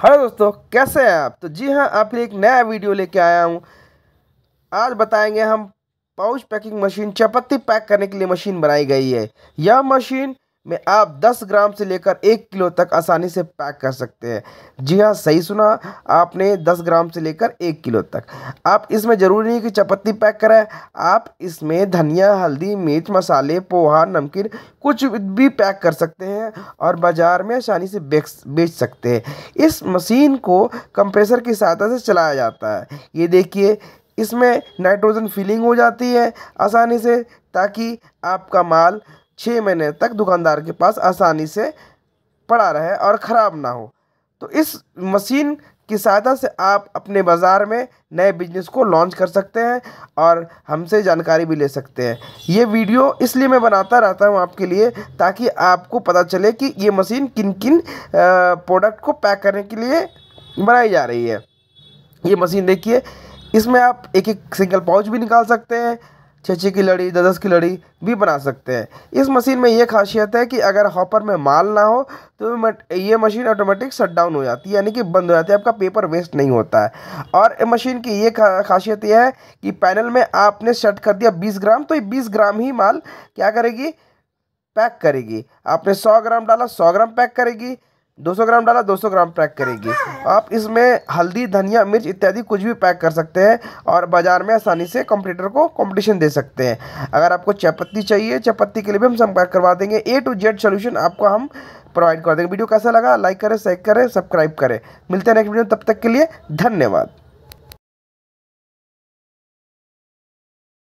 hello दोस्तों कैसे हैं आप तो जी हाँ आपके लिए एक नया वीडियो लेके आया हूँ आज बताएंगे हम पाउच पैकिंग मशीन चपाती पैक करने के लिए मशीन बनाई गई है यह मशीन में आप 10 ग्राम से लेकर एक किलो तक आसानी से पैक कर सकते हैं जी हाँ सही सुना आपने 10 ग्राम से लेकर एक किलो तक आप इसमें ज़रूरी नहीं कि चपत्ती पैक करें आप इसमें धनिया हल्दी मिर्च मसाले पोहा नमकीन कुछ भी पैक कर सकते हैं और बाज़ार में आसानी से बेच सकते हैं इस मशीन को कंप्रेसर की सहायता से चलाया जाता है ये देखिए इसमें नाइट्रोजन फिलिंग हो जाती है आसानी से ताकि आपका माल छः महीने तक दुकानदार के पास आसानी से पड़ा रहे और ख़राब ना हो तो इस मशीन की सहायता से आप अपने बाज़ार में नए बिजनेस को लॉन्च कर सकते हैं और हमसे जानकारी भी ले सकते हैं ये वीडियो इसलिए मैं बनाता रहता हूँ आपके लिए ताकि आपको पता चले कि ये मशीन किन किन प्रोडक्ट को पैक करने के लिए बनाई जा रही है ये मशीन देखिए इसमें आप एक एक सिंगल पाउच भी निकाल सकते हैं छः की लड़ी ददस दस की लड़ी भी बना सकते हैं इस मशीन में ये खासियत है कि अगर हॉपर में माल ना हो तो ये मशीन ऑटोमेटिक शट डाउन हो जाती है यानी कि बंद हो जाती है आपका पेपर वेस्ट नहीं होता है और मशीन की ये खासियत यह है कि पैनल में आपने शट कर दिया बीस ग्राम तो ये बीस ग्राम ही माल क्या करेगी पैक करेगी आपने सौ ग्राम डाला सौ ग्राम पैक करेगी 200 ग्राम डाला 200 ग्राम पैक करेगी आप इसमें हल्दी धनिया मिर्च इत्यादि कुछ भी पैक कर सकते हैं और बाज़ार में आसानी से कंप्यूटर को कंपटीशन दे सकते हैं अगर आपको चायपत्ती चाहिए चायपत्ती के लिए भी हम संपर्क करवा देंगे ए टू जेड सोल्यूशन आपको हम प्रोवाइड कर देंगे वीडियो कैसा लगा लाइक करें शेयर करें सब्सक्राइब करें मिलते हैं नेक्स्ट वीडियो तब तक के लिए धन्यवाद